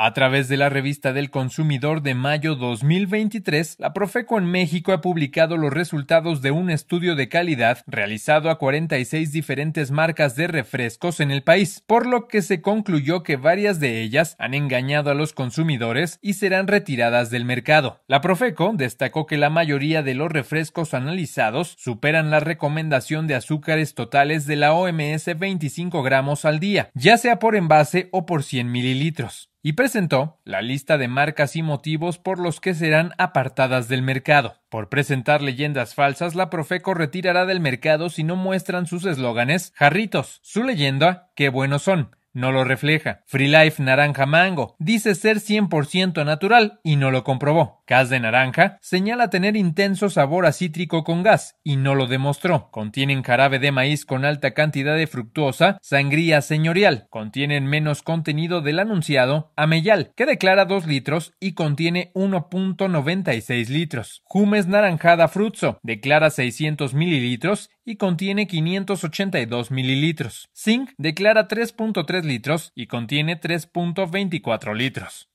A través de la revista del consumidor de mayo 2023, la Profeco en México ha publicado los resultados de un estudio de calidad realizado a 46 diferentes marcas de refrescos en el país, por lo que se concluyó que varias de ellas han engañado a los consumidores y serán retiradas del mercado. La Profeco destacó que la mayoría de los refrescos analizados superan la recomendación de azúcares totales de la OMS 25 gramos al día, ya sea por envase o por 100 mililitros y presentó la lista de marcas y motivos por los que serán apartadas del mercado. Por presentar leyendas falsas, la Profeco retirará del mercado si no muestran sus eslóganes jarritos, su leyenda, qué buenos son, no lo refleja. Free Life Naranja Mango dice ser 100% natural y no lo comprobó. Cas de naranja señala tener intenso sabor a cítrico con gas y no lo demostró. Contienen jarabe de maíz con alta cantidad de fructuosa, sangría señorial. Contienen menos contenido del anunciado Ameyal, que declara 2 litros y contiene 1.96 litros. Jumes Naranjada Fruzzo declara 600 mililitros y contiene 582 mililitros. Zinc declara 3.3 litros y contiene 3.24 litros.